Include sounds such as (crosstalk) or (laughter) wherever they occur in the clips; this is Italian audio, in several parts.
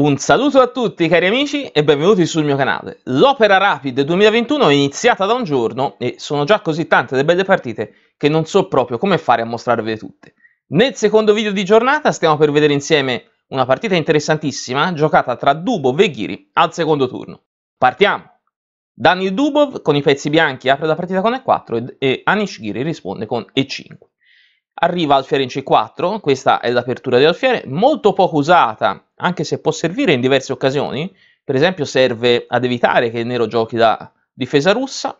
Un saluto a tutti cari amici e benvenuti sul mio canale. L'Opera Rapid 2021 è iniziata da un giorno e sono già così tante le belle partite che non so proprio come fare a mostrarvele tutte. Nel secondo video di giornata stiamo per vedere insieme una partita interessantissima giocata tra Dubov e Ghiri al secondo turno. Partiamo! Daniel Dubov con i pezzi bianchi apre la partita con E4 e Anish Ghiri risponde con E5 arriva Alfiere in C4, questa è l'apertura di Alfiere, molto poco usata anche se può servire in diverse occasioni, per esempio serve ad evitare che il nero giochi da difesa russa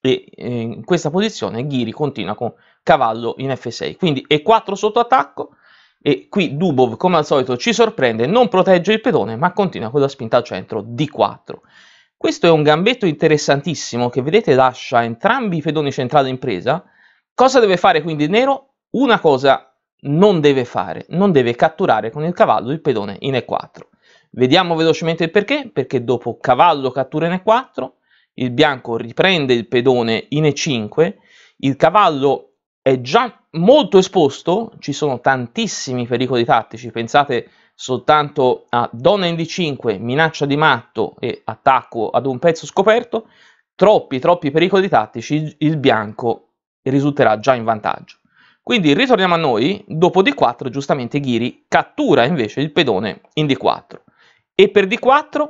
e eh, in questa posizione Ghiri continua con cavallo in F6, quindi E4 sotto attacco e qui Dubov come al solito ci sorprende, non protegge il pedone ma continua con la spinta al centro D4. Questo è un gambetto interessantissimo che vedete lascia entrambi i pedoni centrali in presa. Cosa deve fare quindi il nero? Una cosa non deve fare, non deve catturare con il cavallo il pedone in E4. Vediamo velocemente il perché, perché dopo cavallo cattura in E4, il bianco riprende il pedone in E5, il cavallo è già molto esposto, ci sono tantissimi pericoli tattici, pensate soltanto a donna in D5, minaccia di matto e attacco ad un pezzo scoperto, troppi troppi pericoli tattici, il bianco risulterà già in vantaggio. Quindi ritorniamo a noi, dopo D4 giustamente Ghiri cattura invece il pedone in D4. E per D4,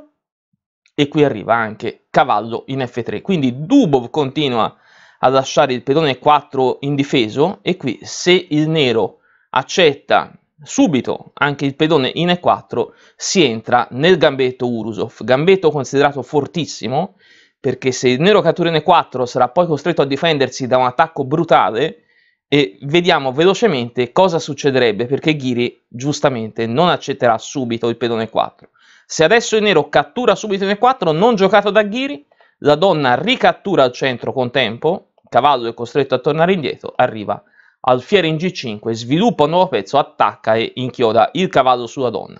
e qui arriva anche cavallo in F3. Quindi Dubov continua a lasciare il pedone 4 indifeso e qui se il nero accetta subito anche il pedone in E4 si entra nel gambetto Urusov, gambetto considerato fortissimo perché se il nero cattura in E4 sarà poi costretto a difendersi da un attacco brutale e vediamo velocemente cosa succederebbe perché Ghiri giustamente non accetterà subito il pedone 4. Se adesso il nero cattura subito in e 4 non giocato da Ghiri, la donna ricattura al centro con tempo, cavallo è costretto a tornare indietro, arriva alfiere in G5, sviluppa un nuovo pezzo, attacca e inchioda il cavallo sulla donna.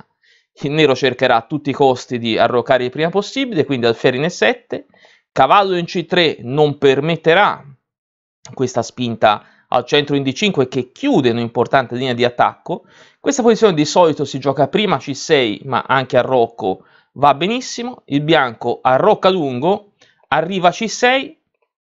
Il nero cercherà a tutti i costi di arroccare il prima possibile, quindi alfiere in E7, cavallo in C3 non permetterà questa spinta al centro in D5 che chiude un'importante linea di attacco. Questa posizione di solito si gioca prima a C6 ma anche a Rocco va benissimo, il bianco arrocca lungo, arriva a C6,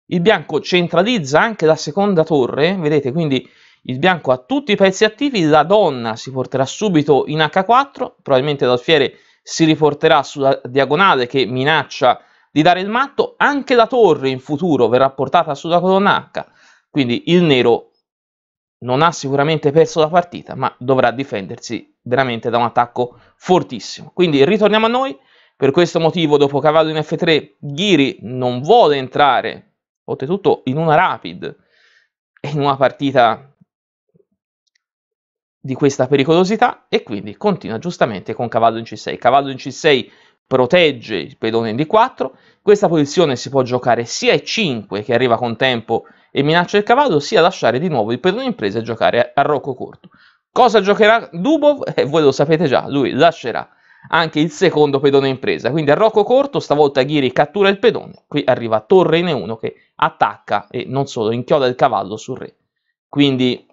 il bianco centralizza anche la seconda torre, vedete quindi il bianco ha tutti i pezzi attivi, la donna si porterà subito in H4, probabilmente l'alfiere si riporterà sulla diagonale che minaccia di dare il matto, anche la torre in futuro verrà portata sulla colonna H, quindi il nero non ha sicuramente perso la partita, ma dovrà difendersi veramente da un attacco fortissimo. Quindi ritorniamo a noi. Per questo motivo, dopo cavallo in F3, Ghiri non vuole entrare, oltretutto in una rapid, in una partita di questa pericolosità, e quindi continua giustamente con cavallo in C6. Cavallo in C6 protegge il pedone in D4, questa posizione si può giocare sia E5, che arriva con tempo e minaccia il cavallo sia lasciare di nuovo il pedone in presa e giocare a rocco corto. Cosa giocherà Dubov? Eh, voi lo sapete già, lui lascerà anche il secondo pedone in presa, quindi a rocco corto stavolta Ghiri cattura il pedone, qui arriva Torre in 1 che attacca e non solo, inchioda il cavallo sul re. Quindi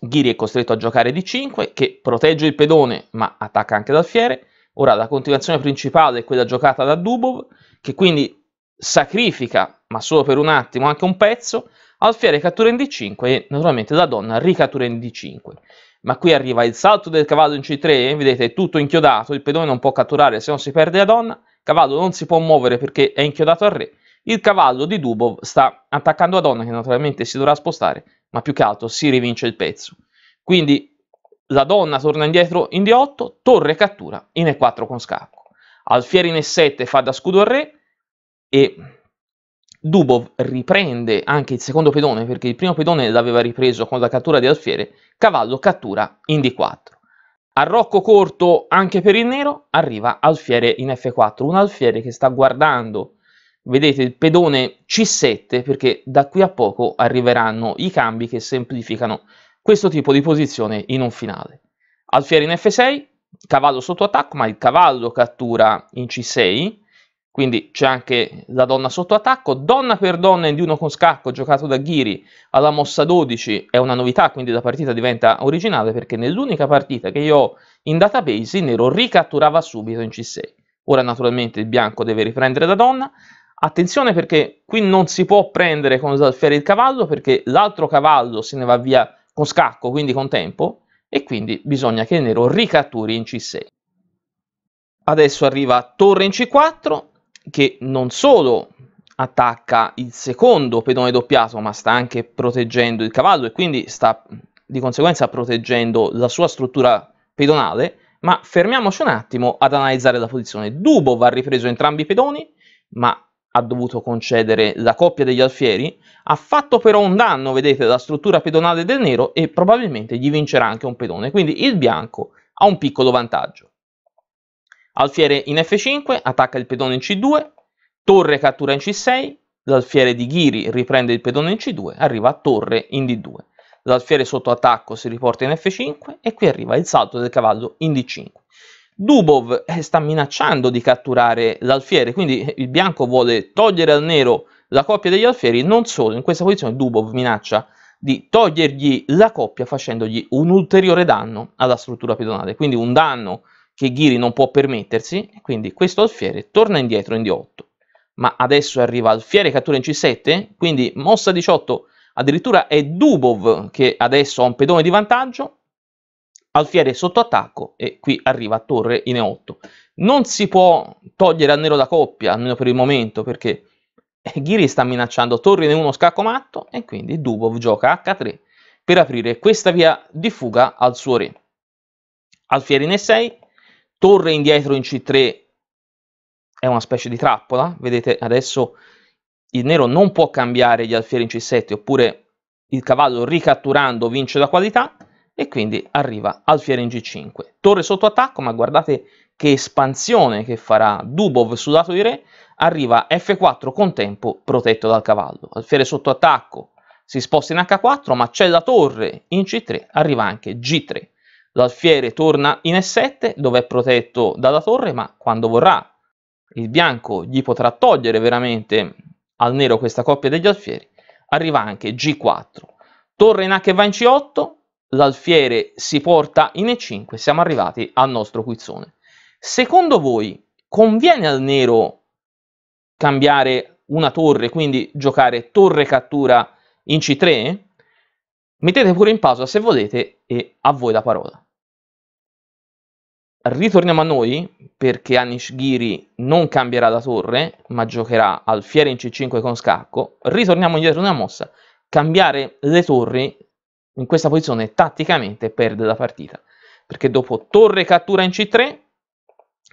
Ghiri è costretto a giocare di 5 che protegge il pedone ma attacca anche l'alfiere. Ora la continuazione principale è quella giocata da Dubov che quindi sacrifica ma solo per un attimo, anche un pezzo, Alfiere cattura in D5 e naturalmente la donna ricattura in D5. Ma qui arriva il salto del cavallo in C3, vedete è tutto inchiodato, il pedone non può catturare se non si perde la donna, cavallo non si può muovere perché è inchiodato al re, il cavallo di Dubov sta attaccando la donna che naturalmente si dovrà spostare, ma più che altro si rivince il pezzo. Quindi la donna torna indietro in D8, torre cattura in E4 con scacco. Alfieri in E7 fa da scudo al re e Dubov riprende anche il secondo pedone perché il primo pedone l'aveva ripreso con la cattura di alfiere, cavallo cattura in d4. Arrocco corto anche per il nero, arriva alfiere in f4, un alfiere che sta guardando, vedete il pedone c7 perché da qui a poco arriveranno i cambi che semplificano questo tipo di posizione in un finale. Alfiere in f6, cavallo sotto attacco, ma il cavallo cattura in c6, quindi c'è anche la donna sotto attacco, donna per donna in di uno con scacco giocato da Ghiri alla mossa 12 è una novità, quindi la partita diventa originale perché nell'unica partita che io ho in database il nero ricatturava subito in C6. Ora naturalmente il bianco deve riprendere la donna, attenzione perché qui non si può prendere con l'alfiere il cavallo perché l'altro cavallo se ne va via con scacco, quindi con tempo, e quindi bisogna che il nero ricatturi in C6. Adesso arriva torre in C4, che non solo attacca il secondo pedone doppiato, ma sta anche proteggendo il cavallo e quindi sta di conseguenza proteggendo la sua struttura pedonale. Ma fermiamoci un attimo ad analizzare la posizione. Dubo va ripreso entrambi i pedoni, ma ha dovuto concedere la coppia degli alfieri, ha fatto però un danno, vedete, la struttura pedonale del nero e probabilmente gli vincerà anche un pedone. Quindi il bianco ha un piccolo vantaggio. Alfiere in F5, attacca il pedone in C2, torre cattura in C6, l'alfiere di Ghiri riprende il pedone in C2, arriva a torre in D2. L'alfiere sotto attacco si riporta in F5 e qui arriva il salto del cavallo in D5. Dubov eh, sta minacciando di catturare l'alfiere, quindi eh, il bianco vuole togliere al nero la coppia degli alfieri, non solo, in questa posizione Dubov minaccia di togliergli la coppia facendogli un ulteriore danno alla struttura pedonale, quindi un danno che Ghiri non può permettersi, quindi questo alfiere torna indietro in D8, ma adesso arriva alfiere cattura in C7, quindi mossa 18, addirittura è Dubov che adesso ha un pedone di vantaggio, alfiere sotto attacco e qui arriva torre in E8. Non si può togliere al nero da coppia, almeno per il momento, perché eh, Ghiri sta minacciando torre in E1 scacco matto e quindi Dubov gioca H3 per aprire questa via di fuga al suo re. Alfieri in E6, torre indietro in C3 è una specie di trappola, vedete adesso il nero non può cambiare gli alfieri in C7 oppure il cavallo ricatturando vince la qualità e quindi arriva alfiere in G5. Torre sotto attacco, ma guardate che espansione che farà Dubov sul lato di re, arriva F4 con tempo protetto dal cavallo. Alfiere sotto attacco si sposta in H4, ma c'è la torre in C3, arriva anche G3. L'alfiere torna in E7 dove è protetto dalla torre, ma quando vorrà il bianco gli potrà togliere veramente al nero questa coppia degli alfieri. Arriva anche G4. Torre in H va in C8, l'alfiere si porta in E5, siamo arrivati al nostro quizzone. Secondo voi conviene al nero cambiare una torre, quindi giocare torre cattura in C3? Mettete pure in pausa se volete e a voi la parola. Ritorniamo a noi perché Anish Giri non cambierà da torre, ma giocherà al Fiere in C5 con scacco. Ritorniamo indietro nella mossa. Cambiare le torri in questa posizione tatticamente perde la partita. Perché dopo torre cattura in C3,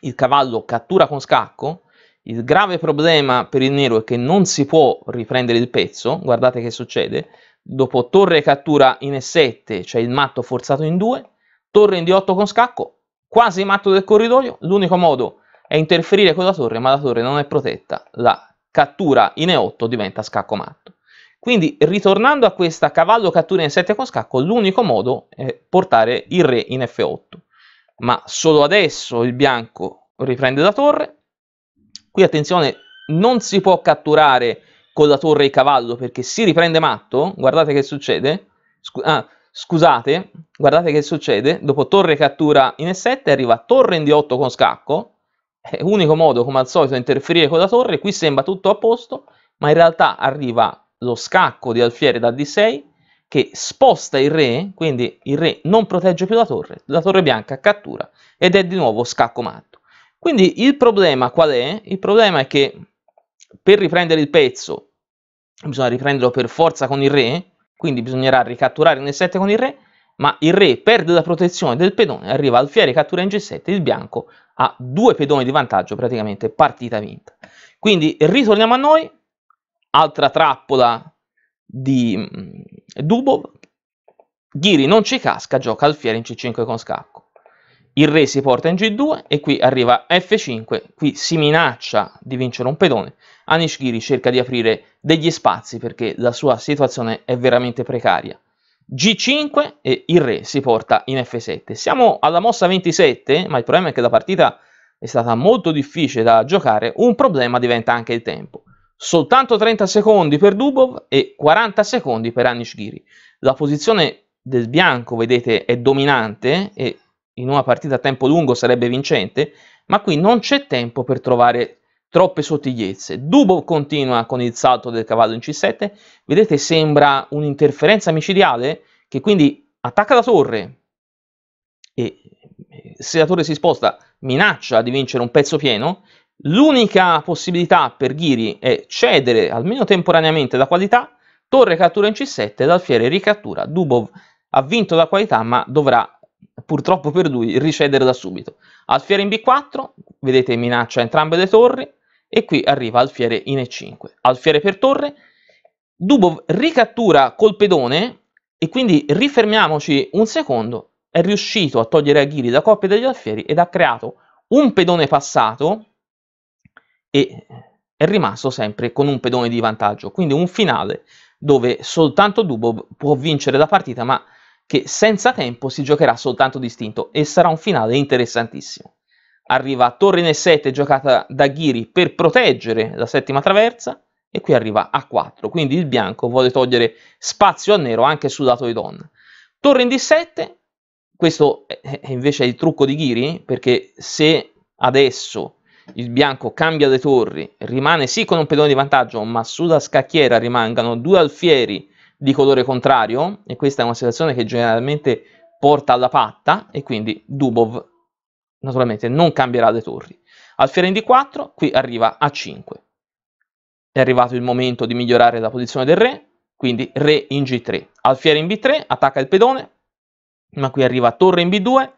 il cavallo cattura con scacco. Il grave problema per il nero è che non si può riprendere il pezzo. Guardate che succede. Dopo torre cattura in E7 c'è cioè il matto forzato in 2. Torre in D8 con scacco, quasi matto del corridoio, l'unico modo è interferire con la torre, ma la torre non è protetta, la cattura in E8 diventa scacco matto. Quindi ritornando a questa cavallo cattura in 7 con scacco, l'unico modo è portare il re in F8. Ma solo adesso il bianco riprende la torre. Qui attenzione, non si può catturare con la torre il cavallo perché si riprende matto. Guardate che succede. Scu ah, Scusate, guardate che succede, dopo torre cattura in E7 arriva torre in D8 con scacco, è unico modo come al solito interferire con la torre, qui sembra tutto a posto, ma in realtà arriva lo scacco di alfiere da D6 che sposta il re, quindi il re non protegge più la torre, la torre bianca cattura ed è di nuovo scacco matto. Quindi il problema qual è? Il problema è che per riprendere il pezzo bisogna riprenderlo per forza con il re, quindi bisognerà ricatturare in E7 con il re, ma il re perde la protezione del pedone, arriva alfiere, cattura in G7, il bianco ha due pedoni di vantaggio, praticamente partita vinta. Quindi ritorniamo a noi, altra trappola di mm, Dubov, Ghiri non ci casca, gioca alfiere in C5 con scacco. Il re si porta in G2 e qui arriva F5, qui si minaccia di vincere un pedone, Anishgiri cerca di aprire degli spazi perché la sua situazione è veramente precaria. G5 e il re si porta in F7. Siamo alla mossa 27, ma il problema è che la partita è stata molto difficile da giocare, un problema diventa anche il tempo. Soltanto 30 secondi per Dubov e 40 secondi per Anishgiri. La posizione del bianco, vedete, è dominante e in una partita a tempo lungo sarebbe vincente, ma qui non c'è tempo per trovare troppe sottigliezze. Dubov continua con il salto del cavallo in C7, vedete sembra un'interferenza micidiale che quindi attacca la torre e eh, se la torre si sposta minaccia di vincere un pezzo pieno, l'unica possibilità per Ghiri è cedere almeno temporaneamente la qualità, torre cattura in C7, l'alfiere ricattura, Dubov ha vinto la qualità ma dovrà purtroppo per lui ricedere da subito. Alfiere in B4, vedete minaccia entrambe le torri, e qui arriva Alfiere in E5. Alfiere per torre, Dubov ricattura col pedone e quindi rifermiamoci un secondo, è riuscito a togliere Aghiri da coppia degli alfieri ed ha creato un pedone passato e è rimasto sempre con un pedone di vantaggio, quindi un finale dove soltanto Dubov può vincere la partita ma che senza tempo si giocherà soltanto distinto e sarà un finale interessantissimo arriva torre in E7 giocata da Ghiri per proteggere la settima traversa e qui arriva A4, quindi il bianco vuole togliere spazio al nero anche sul lato di donna. Torre in D7, questo è invece è il trucco di Ghiri, perché se adesso il bianco cambia le torri, rimane sì con un pedone di vantaggio, ma sulla scacchiera rimangano due alfieri di colore contrario, e questa è una situazione che generalmente porta alla patta, e quindi Dubov naturalmente non cambierà le torri. Alfiere in d4, qui arriva a 5. È arrivato il momento di migliorare la posizione del re, quindi re in g3. Alfiere in b3, attacca il pedone, ma qui arriva torre in b2.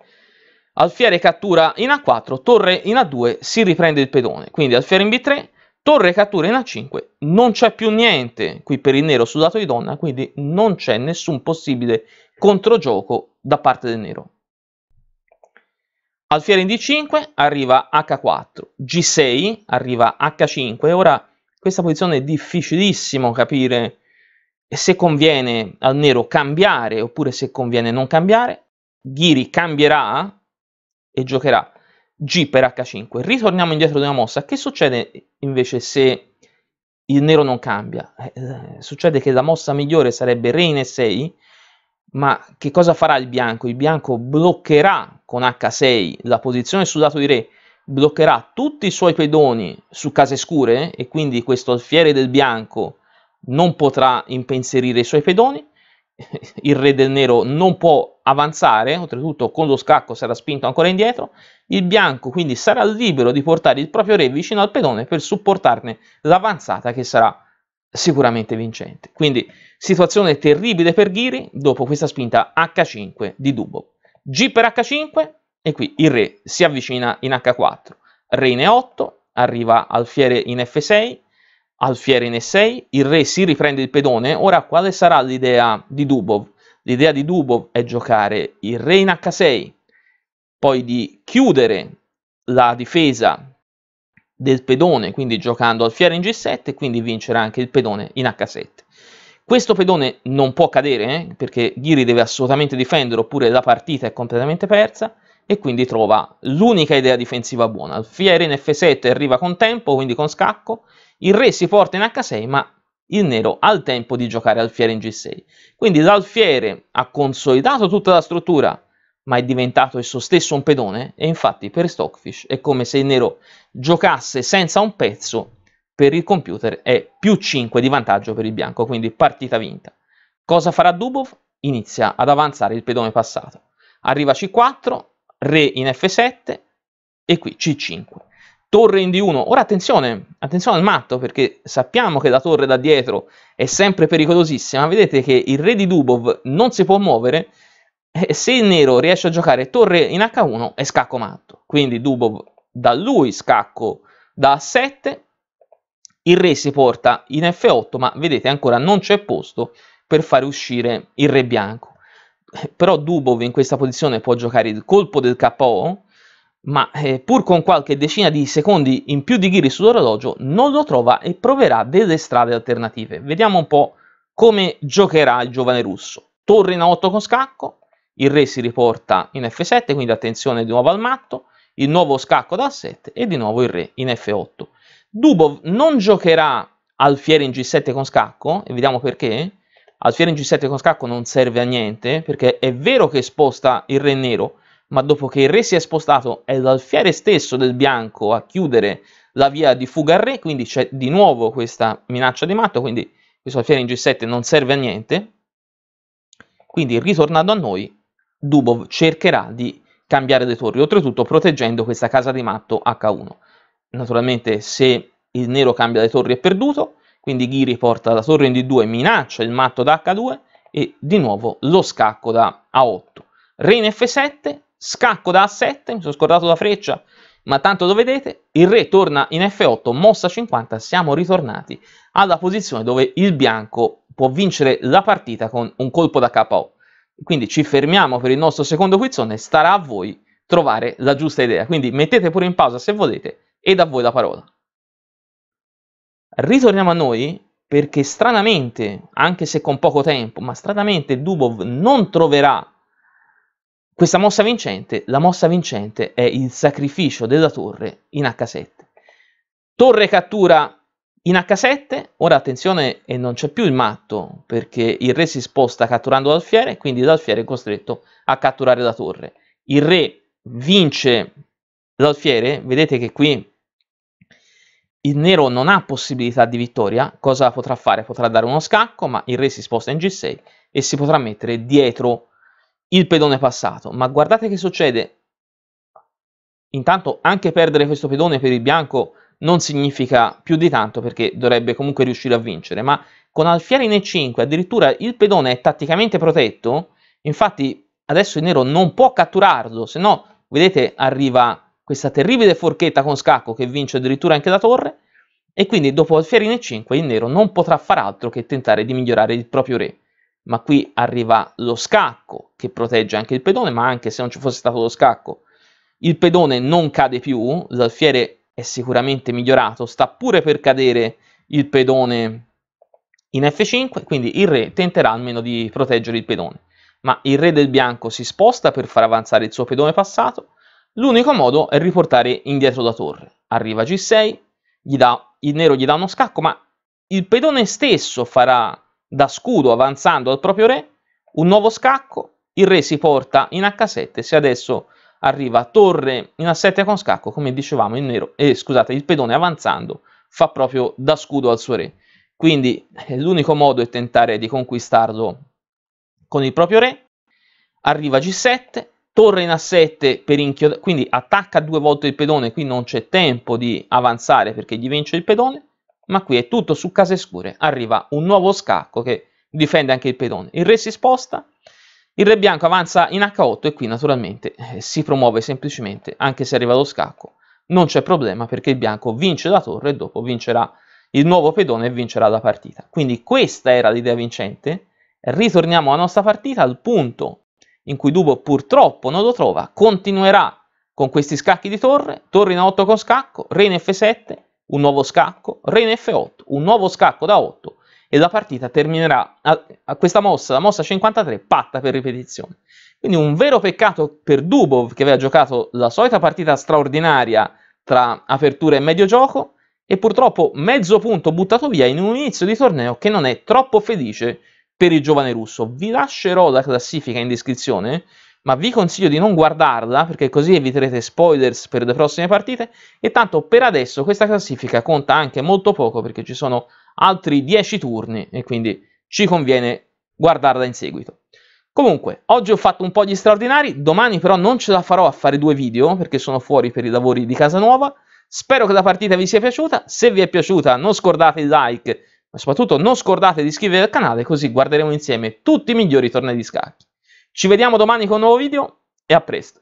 Alfiere cattura in a4, torre in a2, si riprende il pedone. Quindi alfiere in b3, torre cattura in a5, non c'è più niente qui per il nero sul lato di donna, quindi non c'è nessun possibile controgioco da parte del nero. Alfiere in D5 arriva H4, G6 arriva H5. Ora questa posizione è difficilissimo capire se conviene al nero cambiare oppure se conviene non cambiare. Ghiri cambierà e giocherà G per H5. Ritorniamo indietro di una mossa. Che succede invece se il nero non cambia? Eh, succede che la mossa migliore sarebbe Re in E6 ma che cosa farà il bianco? Il bianco bloccherà con h6 la posizione sul lato di re, bloccherà tutti i suoi pedoni su case scure e quindi questo alfiere del bianco non potrà impensierire i suoi pedoni, (laughs) il re del nero non può avanzare, oltretutto con lo scacco sarà spinto ancora indietro, il bianco quindi sarà libero di portare il proprio re vicino al pedone per supportarne l'avanzata che sarà sicuramente vincente. Quindi situazione terribile per Ghiri dopo questa spinta H5 di Dubov. G per H5 e qui il re si avvicina in H4. Re in E8, arriva alfiere in F6, alfiere in E6, il re si riprende il pedone. Ora quale sarà l'idea di Dubov? L'idea di Dubov è giocare il re in H6, poi di chiudere la difesa del pedone, quindi giocando al fiere in G7, quindi vincerà anche il pedone in H7. Questo pedone non può cadere, eh, perché Ghiri deve assolutamente difendere, oppure la partita è completamente persa, e quindi trova l'unica idea difensiva buona. fiere in F7 arriva con tempo, quindi con scacco, il re si porta in H6, ma il nero ha il tempo di giocare alfiere in G6. Quindi l'alfiere ha consolidato tutta la struttura ma è diventato esso stesso un pedone e infatti per Stockfish è come se il nero giocasse senza un pezzo per il computer è più 5 di vantaggio per il bianco, quindi partita vinta. Cosa farà Dubov? Inizia ad avanzare il pedone passato. Arriva C4, re in F7 e qui C5. Torre in D1. Ora attenzione, attenzione al matto perché sappiamo che la torre da dietro è sempre pericolosissima. Vedete che il re di Dubov non si può muovere eh, se il nero riesce a giocare torre in H1 è scacco matto, quindi Dubov da lui scacco da A7, il re si porta in F8 ma vedete ancora non c'è posto per fare uscire il re bianco. Eh, però Dubov in questa posizione può giocare il colpo del KO, ma eh, pur con qualche decina di secondi in più di ghiri sull'orologio non lo trova e proverà delle strade alternative. Vediamo un po' come giocherà il giovane russo. Torre in A8 con scacco, il re si riporta in f7, quindi attenzione di nuovo al matto, il nuovo scacco da 7 e di nuovo il re in f8. Dubov non giocherà alfiere in g7 con scacco, e vediamo perché. Alfiere in g7 con scacco non serve a niente, perché è vero che sposta il re nero, ma dopo che il re si è spostato è l'alfiere stesso del bianco a chiudere la via di fuga al re, quindi c'è di nuovo questa minaccia di matto, quindi questo alfiere in g7 non serve a niente. Quindi ritornando a noi, Dubov cercherà di cambiare le torri, oltretutto proteggendo questa casa di matto H1. Naturalmente se il nero cambia le torri è perduto, quindi Ghiri porta la torre in D2, minaccia il matto da H2 e di nuovo lo scacco da A8. Re in F7, scacco da A7, mi sono scordato la freccia, ma tanto lo vedete, il re torna in F8, mossa 50, siamo ritornati alla posizione dove il bianco può vincere la partita con un colpo da K8. Quindi ci fermiamo per il nostro secondo quizzone, starà a voi trovare la giusta idea. Quindi mettete pure in pausa se volete e da voi la parola. Ritorniamo a noi perché stranamente, anche se con poco tempo, ma stranamente Dubov non troverà questa mossa vincente. La mossa vincente è il sacrificio della torre in H7. Torre cattura in H7, ora attenzione e non c'è più il matto, perché il re si sposta catturando l'alfiere, quindi l'alfiere è costretto a catturare la torre. Il re vince l'alfiere, vedete che qui il nero non ha possibilità di vittoria, cosa potrà fare? Potrà dare uno scacco, ma il re si sposta in G6 e si potrà mettere dietro il pedone passato. Ma guardate che succede, intanto anche perdere questo pedone per il bianco non significa più di tanto perché dovrebbe comunque riuscire a vincere, ma con alfiere in E5 addirittura il pedone è tatticamente protetto, infatti adesso il nero non può catturarlo, se no, vedete, arriva questa terribile forchetta con scacco che vince addirittura anche la torre, e quindi dopo alfiere in E5 il nero non potrà far altro che tentare di migliorare il proprio re. Ma qui arriva lo scacco che protegge anche il pedone, ma anche se non ci fosse stato lo scacco, il pedone non cade più, l'alfiere è sicuramente migliorato, sta pure per cadere il pedone in F5, quindi il re tenterà almeno di proteggere il pedone. Ma il re del bianco si sposta per far avanzare il suo pedone passato, l'unico modo è riportare indietro la torre. Arriva G6, gli dà, il nero gli dà uno scacco, ma il pedone stesso farà da scudo avanzando al proprio re, un nuovo scacco, il re si porta in H7, se adesso arriva torre in a7 con scacco, come dicevamo, in nero, e scusate, il pedone avanzando fa proprio da scudo al suo re. Quindi eh, l'unico modo è tentare di conquistarlo con il proprio re. Arriva G7, torre in A7 per inchiodare, quindi attacca due volte il pedone, qui non c'è tempo di avanzare perché gli vince il pedone, ma qui è tutto su case scure, arriva un nuovo scacco che difende anche il pedone. Il re si sposta, il re bianco avanza in H8 e qui naturalmente eh, si promuove semplicemente anche se arriva lo scacco. Non c'è problema perché il bianco vince la torre e dopo vincerà il nuovo pedone e vincerà la partita. Quindi questa era l'idea vincente. Ritorniamo alla nostra partita al punto in cui Dubo purtroppo non lo trova, continuerà con questi scacchi di torre, torre in A8 con scacco, re in F7, un nuovo scacco, re in F8, un nuovo scacco da 8, e la partita terminerà a, a questa mossa, la mossa 53, patta per ripetizione. Quindi un vero peccato per Dubov che aveva giocato la solita partita straordinaria tra apertura e medio gioco e purtroppo mezzo punto buttato via in un inizio di torneo che non è troppo felice per il giovane russo. Vi lascerò la classifica in descrizione, ma vi consiglio di non guardarla perché così eviterete spoilers per le prossime partite e tanto per adesso questa classifica conta anche molto poco perché ci sono altri 10 turni e quindi ci conviene guardarla in seguito. Comunque, oggi ho fatto un po' di straordinari, domani però non ce la farò a fare due video perché sono fuori per i lavori di casa nuova. Spero che la partita vi sia piaciuta, se vi è piaciuta non scordate il like, ma soprattutto non scordate di iscrivervi al canale così guarderemo insieme tutti i migliori tornei di scacchi. Ci vediamo domani con un nuovo video e a presto!